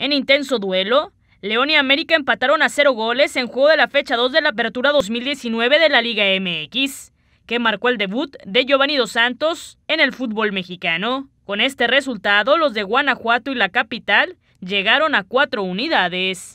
En intenso duelo, León y América empataron a cero goles en juego de la fecha 2 de la apertura 2019 de la Liga MX, que marcó el debut de Giovanni Dos Santos en el fútbol mexicano. Con este resultado, los de Guanajuato y la capital llegaron a cuatro unidades.